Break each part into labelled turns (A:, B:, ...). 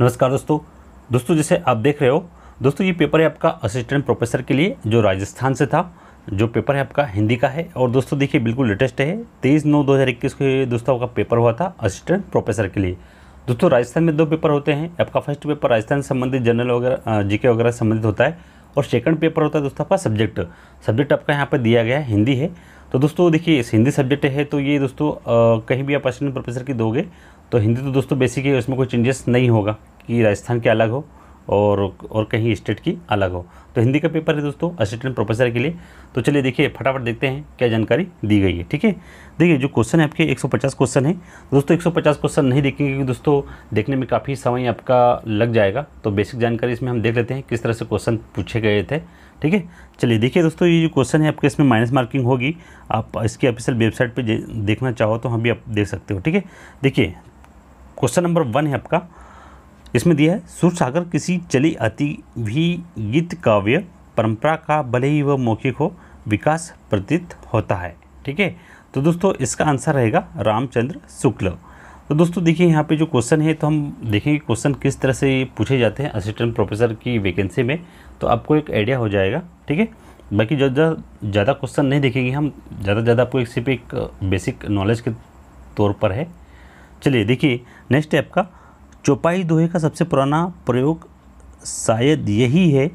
A: नमस्कार दोस्तों दोस्तों जैसे आप देख रहे हो दोस्तों ये पेपर है आपका असिस्टेंट प्रोफेसर के लिए जो राजस्थान से था जो पेपर है आपका हिंदी का है और दोस्तों देखिए बिल्कुल लेटेस्ट है तेईस नौ दो हज़ार इक्कीस को दोस्तों आपका पेपर हुआ था असिस्टेंट प्रोफेसर के लिए दोस्तों राजस्थान में दो पेपर होते हैं आपका फर्स्ट पेपर राजस्थान संबंधित जनरल वगैरह जीके वगैरह संबंधित होता है और सेकंड पेपर होता है दोस्तों आपका सब्जेक्ट सब्जेक्ट आपका यहाँ पर दिया गया है हिंदी है तो दोस्तों देखिए हिंदी सब्जेक्ट है तो ये दोस्तों कहीं भी आप असिस्टेंट प्रोफेसर की दोगे तो हिंदी तो दोस्तों बेसिक है उसमें कोई चेंजेस नहीं होगा कि राजस्थान की अलग हो और और कहीं स्टेट की अलग हो तो हिंदी का पेपर है दोस्तों असिस्टेंट प्रोफेसर के लिए तो चलिए देखिए फटाफट देखते हैं क्या जानकारी दी गई है ठीक है देखिए जो क्वेश्चन है आपके 150 क्वेश्चन है दोस्तों 150 क्वेश्चन नहीं देखेंगे क्योंकि दोस्तों देखने में काफ़ी समय आपका लग जाएगा तो बेसिक जानकारी इसमें हम देख लेते हैं किस तरह से क्वेश्चन पूछे गए थे ठीक है चलिए देखिए दोस्तों ये जो क्वेश्चन है आपके इसमें माइनस मार्किंग होगी आप इसकी ऑफिशियल वेबसाइट पर देखना चाहो तो हम भी आप देख सकते हो ठीक है देखिए क्वेश्चन नंबर वन है आपका इसमें दिया है सुरसागर सागर किसी चली अति भी गीत काव्य परंपरा का भले ही वह मौखिक हो विकास प्रतीत होता है ठीक है तो दोस्तों इसका आंसर रहेगा रामचंद्र शुक्ल तो दोस्तों देखिए यहाँ पे जो क्वेश्चन है तो हम देखेंगे क्वेश्चन किस तरह से पूछे जाते हैं असिस्टेंट प्रोफेसर की वैकेंसी में तो आपको एक आइडिया हो जाएगा ठीक है बाकी ज़्यादा ज़्यादा क्वेश्चन नहीं देखेंगे हम ज़्यादा ज़्यादा आपको एक सिर्फ एक बेसिक नॉलेज के तौर पर है चलिए देखिए नेक्स्ट है आपका चौपाई दोहे का सबसे पुराना प्रयोग शायद यही है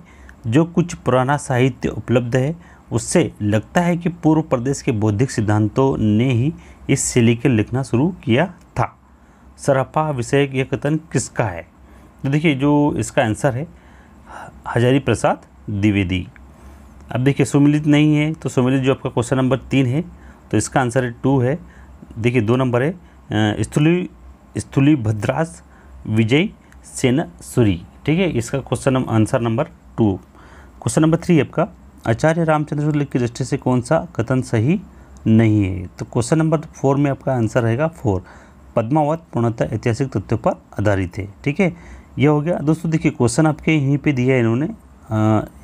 A: जो कुछ पुराना साहित्य उपलब्ध है उससे लगता है कि पूर्व प्रदेश के बौद्धिक सिद्धांतों ने ही इस शैली के लिखना शुरू किया था सरापा विषय यह कथन किसका है तो देखिए जो इसका आंसर है हजारी प्रसाद द्विवेदी अब देखिए सुमिलित नहीं है तो सुमिलित जो आपका क्वेश्चन नंबर तीन है तो इसका आंसर है टू है देखिए दो नंबर है स्थूली स्थूली भद्रास विजय सूरी ठीक है इसका question answer number two question number three आपका आचार्य रामचंद्र शुक्ल की दृष्टि से कौन सा कथन सही नहीं है तो क्वेश्चन नंबर फोर में आपका आंसर रहेगा फोर पद्मावत पूर्णतः ऐतिहासिक तथ्यों पर आधारित है ठीक है यह हो गया दोस्तों देखिए क्वेश्चन आपके यहीं पे दिया है इन्होंने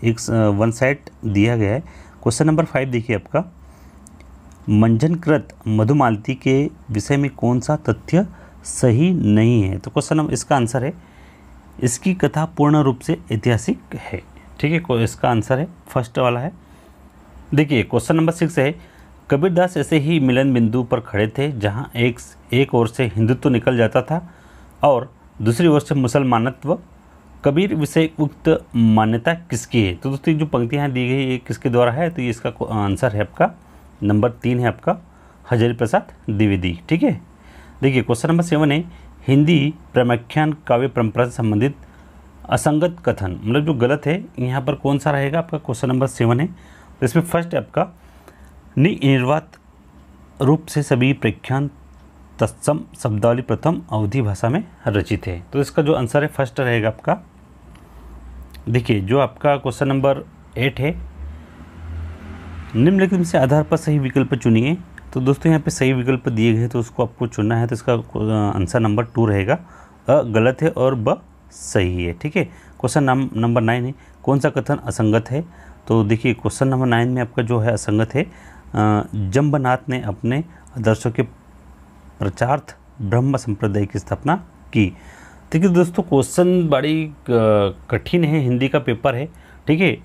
A: एक वन साइड दिया गया है क्वेश्चन नंबर फाइव देखिए आपका मंजनकृत मधुमालती के विषय में कौन सा तथ्य सही नहीं है तो क्वेश्चन नंबर इसका आंसर है इसकी कथा पूर्ण रूप से ऐतिहासिक है ठीक है इसका आंसर है फर्स्ट वाला है देखिए क्वेश्चन नंबर सिक्स है कबीरदास ऐसे ही मिलन बिंदु पर खड़े थे जहां एक एक ओर से हिंदुत्व निकल जाता था और दूसरी ओर से मुसलमानत्व कबीर विषय उक्त मान्यता किसकी है तो दोस्तों जो पंक्तियाँ दी गई ये किसके द्वारा है तो ये इसका आंसर है आपका नंबर तीन है आपका हजरी प्रसाद द्विवेदी ठीक है देखिए क्वेश्चन नंबर सेवन है हिंदी प्रमाख्यान काव्य परंपरा से संबंधित असंगत कथन मतलब जो गलत है यहाँ पर कौन सा रहेगा आपका क्वेश्चन नंबर सेवन है तो इसमें फर्स्ट है आपका निर्वात रूप से सभी प्रख्यान तत्सम शब्दावली प्रथम अवधि भाषा में रचित है तो इसका जो आंसर है फर्स्ट रहेगा आपका देखिए जो आपका क्वेश्चन नंबर एट है निम्नलिखित में से आधार पर सही विकल्प चुनिए तो दोस्तों यहाँ पे सही विकल्प दिए गए तो उसको आपको चुनना है तो इसका आंसर नंबर टू रहेगा अ गलत है और ब सही है ठीक है क्वेश्चन नंबर नाइन है कौन सा कथन असंगत है तो देखिए क्वेश्चन नंबर नाइन में आपका जो है असंगत है जम्बनाथ ने अपने आदर्शों के प्रचार्थ ब्रह्म संप्रदाय की स्थापना की ठीक है दोस्तों क्वेश्चन बड़ी कठिन है हिंदी का पेपर है ठीक है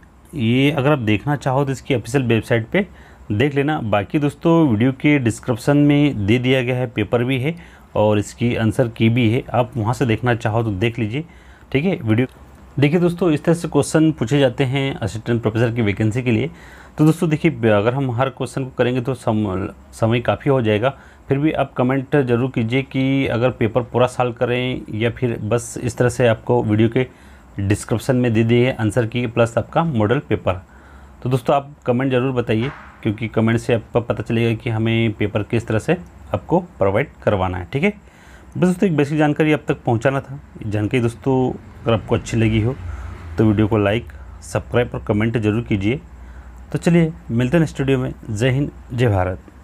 A: ये अगर आप देखना चाहो तो इसकी ऑफिशियल वेबसाइट पे देख लेना बाकी दोस्तों वीडियो के डिस्क्रिप्शन में दे दिया गया है पेपर भी है और इसकी आंसर की भी है आप वहाँ से देखना चाहो तो देख लीजिए ठीक है वीडियो देखिए दोस्तों इस तरह से क्वेश्चन पूछे जाते हैं असिस्टेंट प्रोफेसर की वैकेंसी के लिए तो दोस्तों देखिए अगर हम हर क्वेश्चन को करेंगे तो सम, समय काफ़ी हो जाएगा फिर भी आप कमेंट जरूर कीजिए कि अगर पेपर पूरा साल करें या फिर बस इस तरह से आपको वीडियो के डिस्क्रिप्शन में दे दिए आंसर की प्लस आपका मॉडल पेपर तो दोस्तों आप कमेंट ज़रूर बताइए क्योंकि कमेंट से आपको पता चलेगा कि हमें पेपर किस तरह से आपको प्रोवाइड करवाना है ठीक है बस दोस्तों एक बेसिक जानकारी अब तक पहुंचाना था जानकारी दोस्तों अगर आपको अच्छी लगी हो तो वीडियो को लाइक सब्सक्राइब और कमेंट जरूर कीजिए तो चलिए मिलते हैं स्टूडियो में जय हिंद जय भारत